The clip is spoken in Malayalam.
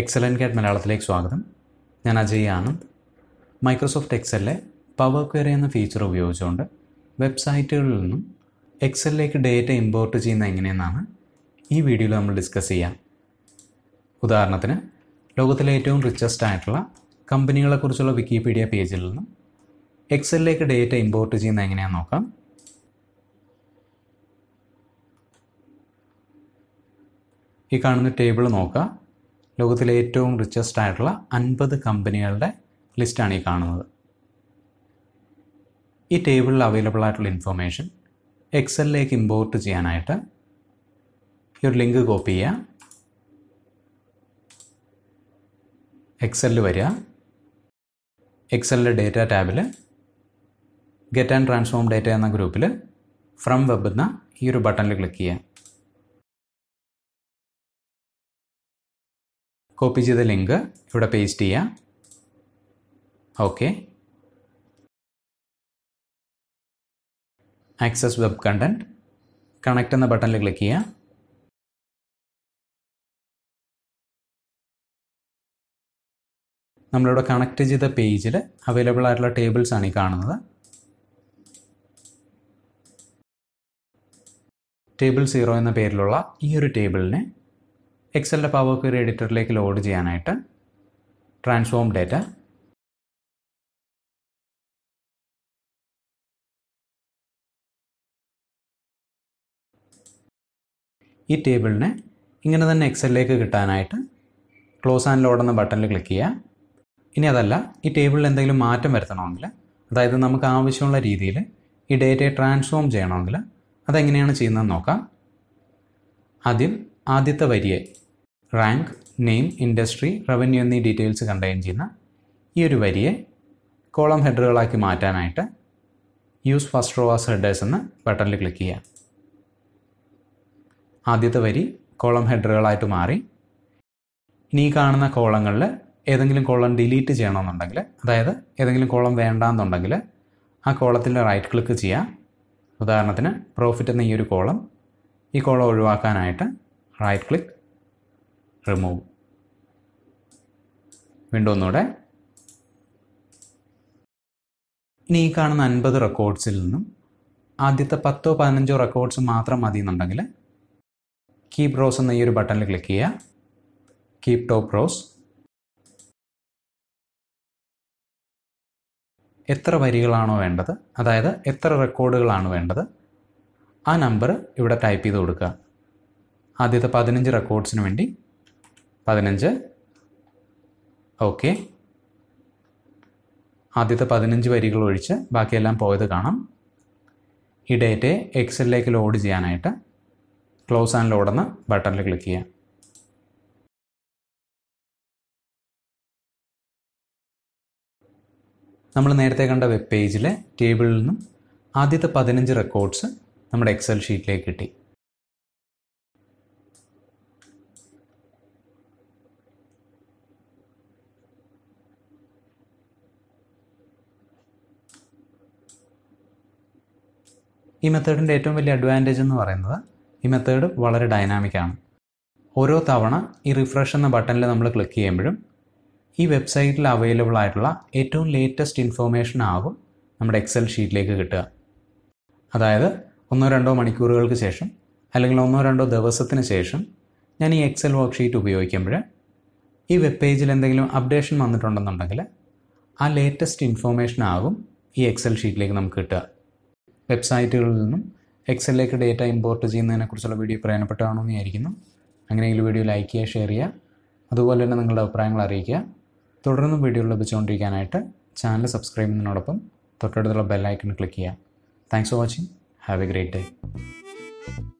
എക്സലൻ്റ് കാറ്റ് മലയാളത്തിലേക്ക് സ്വാഗതം ഞാൻ അജയ് ആനന്ദ് മൈക്രോസോഫ്റ്റ് എക്സലിലെ പവർ ക്വയറി എന്ന ഫീച്ചർ ഉപയോഗിച്ചുകൊണ്ട് വെബ്സൈറ്റുകളിൽ നിന്നും എക്സലിലേക്ക് ഡേറ്റ ഇമ്പോർട്ട് ചെയ്യുന്ന എങ്ങനെയെന്നാണ് ഈ വീഡിയോയിൽ നമ്മൾ ഡിസ്കസ് ചെയ്യാം ഉദാഹരണത്തിന് ലോകത്തിലെ ഏറ്റവും റിച്ചസ്റ്റ് ആയിട്ടുള്ള കമ്പനികളെക്കുറിച്ചുള്ള വിക്കിപീഡിയ പേജിൽ നിന്നും എക്സലിലേക്ക് ഡേറ്റ ഇമ്പോർട്ട് ചെയ്യുന്ന എങ്ങനെയാണെന്ന് നോക്കാം ഈ കാണുന്ന ടേബിൾ നോക്കാം ലോകത്തിലെ ഏറ്റവും റിച്ചസ്റ്റ് ആയിട്ടുള്ള അൻപത് കമ്പനികളുടെ ലിസ്റ്റാണ് ഈ കാണുന്നത് ഈ ടേബിളിൽ അവൈലബിൾ ആയിട്ടുള്ള ഇൻഫർമേഷൻ എക്സലിലേക്ക് ഇമ്പോർട്ട് ചെയ്യാനായിട്ട് ഈ ഒരു ലിങ്ക് കോപ്പി ചെയ്യുക എക്സലിൽ വരിക എക്സലിലെ ഡേറ്റ ടാബിൽ ഗെറ്റ് ആൻഡ് ട്രാൻസ്ഫോം ഡേറ്റ എന്ന ഗ്രൂപ്പിൽ ഫ്രം വെബ് എന്ന ഈ ഒരു ബട്ടണിൽ ക്ലിക്ക് ചെയ്യുക കോപ്പി ചെയ്ത ലിങ്ക് ഇവിടെ പേസ്റ്റ് ചെയ്യാം okay access web content connect എന്ന ബട്ടണിൽ ക്ലിക്ക് ചെയ്യാം നമ്മളിവിടെ കണക്ട് ചെയ്ത പേജിൽ അവൈലബിൾ ആയിട്ടുള്ള ടേബിൾസ് ആണ് ഈ കാണുന്നത് ടേബിൾ സീറോ എന്ന പേരിലുള്ള ഈ ഒരു ടേബിളിനെ എക്സലിൻ്റെ പവർ ക്വയറി എഡിറ്ററിലേക്ക് ലോഡ് ചെയ്യാനായിട്ട് ട്രാൻസ്ഫോം ഡേറ്റ ഈ ടേബിളിനെ ഇങ്ങനെ തന്നെ എക്സലിലേക്ക് കിട്ടാനായിട്ട് ക്ലോസ് ആൻഡ് ലോഡ് എന്ന ബട്ടണിൽ ക്ലിക്ക് ചെയ്യുക ഇനി അതല്ല ഈ ടേബിളിൽ എന്തെങ്കിലും മാറ്റം വരുത്തണമെങ്കിൽ അതായത് നമുക്ക് ആവശ്യമുള്ള രീതിയിൽ ഈ ഡേറ്റയെ ട്രാൻസ്ഫോം ചെയ്യണമെങ്കിൽ അതെങ്ങനെയാണ് ചെയ്യുന്നതെന്ന് നോക്കാം ആദ്യം ആദ്യത്തെ വരിയെ റാങ്ക് നെയിം ഇൻഡസ്ട്രി റവന്യൂ എന്നീ ഡീറ്റെയിൽസ് കണ്ടെയ്ൻ ചെയ്യുന്ന ഈ ഒരു വരിയെ കോളം ഹെഡറുകളാക്കി മാറ്റാനായിട്ട് use first row as headers എന്ന ബട്ടണിൽ ക്ലിക്ക് ചെയ്യാം ആദ്യത്തെ വരി കോളം ഹെഡറുകളായിട്ട് മാറി ഇനി കാണുന്ന കോളങ്ങളിൽ ഏതെങ്കിലും കോളം ഡിലീറ്റ് ചെയ്യണമെന്നുണ്ടെങ്കിൽ അതായത് ഏതെങ്കിലും കോളം വേണ്ടാന്നുണ്ടെങ്കിൽ ആ കോളത്തിൽ റൈറ്റ് ക്ലിക്ക് ചെയ്യാം ഉദാഹരണത്തിന് പ്രോഫിറ്റ് എന്ന ഈ ഒരു കോളം ഈ കോളം ഒഴിവാക്കാനായിട്ട് റൈറ്റ് ക്ലിക്ക് റിമൂവ് വീണ്ടും ഒന്നുകൂടെ ഇനി ഈ കാണുന്ന അൻപത് റെക്കോർഡ്സിൽ നിന്നും ആദ്യത്തെ പത്തോ പതിനഞ്ചോ റെക്കോർഡ്സ് മാത്രം മതി എന്നുണ്ടെങ്കിൽ കീപ് റോസ് എന്ന ഈ ഒരു ബട്ടണിൽ ക്ലിക്ക് ചെയ്യുക കീപ് ടോപ്പ് റോസ് എത്ര വരികളാണോ വേണ്ടത് അതായത് എത്ര റെക്കോർഡുകളാണ് വേണ്ടത് ആ നമ്പർ ഇവിടെ ടൈപ്പ് ചെയ്ത് കൊടുക്കുക ആദ്യത്തെ പതിനഞ്ച് റെക്കോർഡ്സിന് വേണ്ടി പതിനഞ്ച് ഓക്കെ ആദ്യത്തെ പതിനഞ്ച് വരികൾ ഒഴിച്ച് ബാക്കിയെല്ലാം പോയത് കാണാം ഈ ഡേറ്റയെ എക്സലിലേക്ക് ലോഡ് ചെയ്യാനായിട്ട് ക്ലോസ് ആൻഡ് ലോഡ് എന്ന ബട്ടണിൽ ക്ലിക്ക് ചെയ്യാം നമ്മൾ നേരത്തെ കണ്ട വെബ് പേജിലെ ടേബിളിൽ നിന്നും ആദ്യത്തെ പതിനഞ്ച് റെക്കോർഡ്സ് നമ്മുടെ എക്സൽ ഷീറ്റിലേക്ക് കിട്ടി ഈ മെത്തേഡിൻ്റെ ഏറ്റവും വലിയ അഡ്വാൻറ്റേജ് എന്ന് പറയുന്നത് ഈ മെത്തേഡ് വളരെ ഡൈനാമിക് ആണ് ഓരോ തവണ ഈ റിഫ്രഷ് എന്ന ബട്ടണിൽ നമ്മൾ ക്ലിക്ക് ചെയ്യുമ്പോഴും ഈ വെബ്സൈറ്റിൽ അവൈലബിൾ ആയിട്ടുള്ള ഏറ്റവും ലേറ്റസ്റ്റ് ഇൻഫോർമേഷൻ ആകും നമ്മുടെ എക്സൽ ഷീറ്റിലേക്ക് കിട്ടുക അതായത് ഒന്നോ രണ്ടോ മണിക്കൂറുകൾക്ക് ശേഷം അല്ലെങ്കിൽ ഒന്നോ രണ്ടോ ദിവസത്തിന് ശേഷം ഞാൻ ഈ എക്സൽ വർക്ക്ഷീറ്റ് ഉപയോഗിക്കുമ്പോൾ ഈ വെബ് പേജിൽ എന്തെങ്കിലും അപ്ഡേഷൻ വന്നിട്ടുണ്ടെന്നുണ്ടെങ്കിൽ ആ ലേറ്റസ്റ്റ് ഇൻഫോർമേഷൻ ആകും ഈ എക്സൽ ഷീറ്റിലേക്ക് നമുക്ക് കിട്ടുക വെബ്സൈറ്റുകളിൽ നിന്നും എക്സലിലേക്ക് ഡേറ്റ ഇമ്പോർട്ട് ചെയ്യുന്നതിനെക്കുറിച്ചുള്ള വീഡിയോ പ്രയോജനപ്പെട്ടതാണോ എന്ന് വിചാരിക്കുന്നു അങ്ങനെയെങ്കിൽ വീഡിയോ ലൈക്ക് ചെയ്യുക ഷെയർ ചെയ്യുക അതുപോലെ തന്നെ നിങ്ങളുടെ അഭിപ്രായങ്ങൾ അറിയിക്കുക തുടർന്നും വീഡിയോ ലഭിച്ചുകൊണ്ടിരിക്കാനായിട്ട് ചാനൽ സബ്സ്ക്രൈബ് ചെയ്യുന്നതിനോടൊപ്പം തൊട്ടടുത്തുള്ള ബെല്ലൈക്കൺ ക്ലിക്ക് ചെയ്യുക thanks for watching have a great day